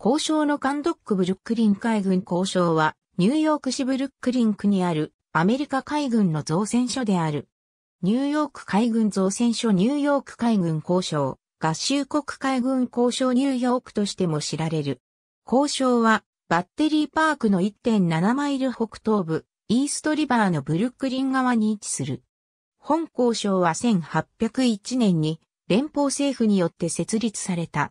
交渉のカンドックブルックリン海軍交渉は、ニューヨーク市ブルックリン区にあるアメリカ海軍の造船所である。ニューヨーク海軍造船所ニューヨーク海軍交渉、合衆国海軍交渉ニューヨークとしても知られる。交渉は、バッテリーパークの1.7マイル北東部、イーストリバーのブルックリン側に位置する。本交渉は1801年に連邦政府によって設立された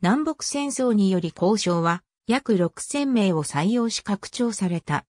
南北戦争により交渉は約6000名を採用し拡張された。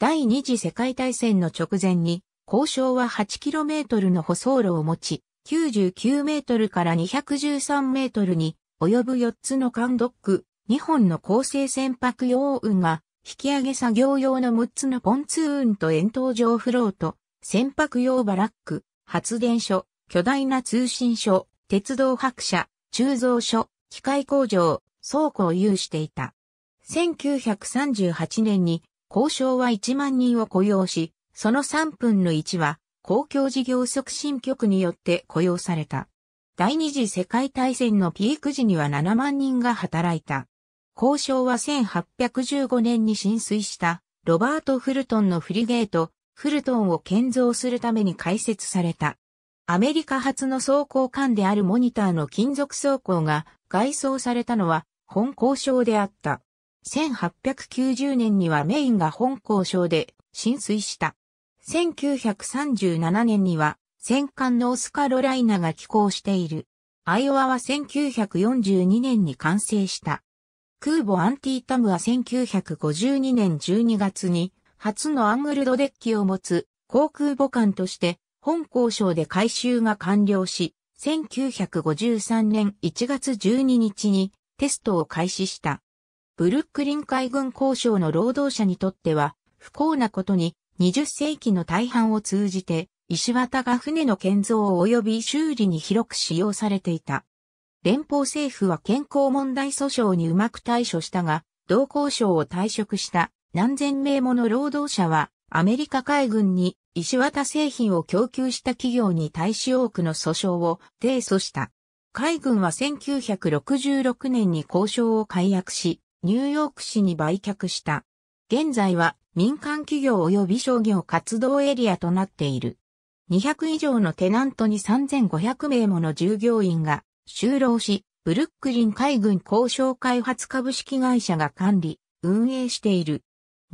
第二次世界大戦の直前に交渉は 8km の舗装路を持ち、99メートルから213メートルに及ぶ4つの艦ドック、2本の構成船舶用運が引き上げ作業用の6つのポンツー運と円筒状フロート、船舶用バラック、発電所、巨大な通信所、鉄道白車、鋳造所、機械工場、倉庫を有していた。1938年に交渉は1万人を雇用し、その3分の1は公共事業促進局によって雇用された。第二次世界大戦のピーク時には7万人が働いた。交渉は1815年に浸水したロバート・フルトンのフリゲート、フルトンを建造するために開設された。アメリカ初の装甲艦であるモニターの金属装甲が外装されたのは本校省であった。1890年にはメインが本校省で浸水した。1937年には戦艦ノースカロライナが寄港している。アイオワは1942年に完成した。空母アンティータムは1952年12月に初のアングルドデッキを持つ航空母艦として本交渉で改修が完了し、1953年1月12日にテストを開始した。ブルックリン海軍交渉の労働者にとっては、不幸なことに20世紀の大半を通じて、石綿が船の建造及び修理に広く使用されていた。連邦政府は健康問題訴訟にうまく対処したが、同交渉を退職した何千名もの労働者はアメリカ海軍に石綿製品を供給した企業に対し多くの訴訟を提訴した。海軍は1966年に交渉を解約し、ニューヨーク市に売却した。現在は民間企業及び商業活動エリアとなっている。200以上のテナントに3500名もの従業員が就労し、ブルックリン海軍交渉開発株式会社が管理、運営している。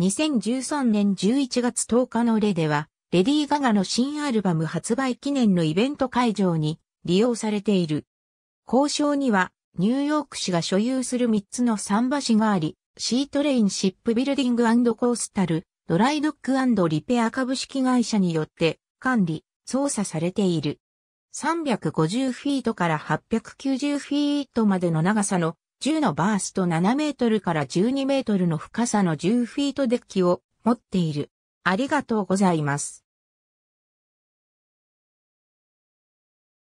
2013年11月10日の例では、レディー・ガガの新アルバム発売記念のイベント会場に利用されている。交渉には、ニューヨーク市が所有する3つの桟橋があり、シートレインシップビルディングコースタル、ドライドックリペア株式会社によって管理、操作されている。350フィートから890フィートまでの長さの10のバースと7メートルから12メートルの深さの10フィートデッキを持っている。ありがとうございます。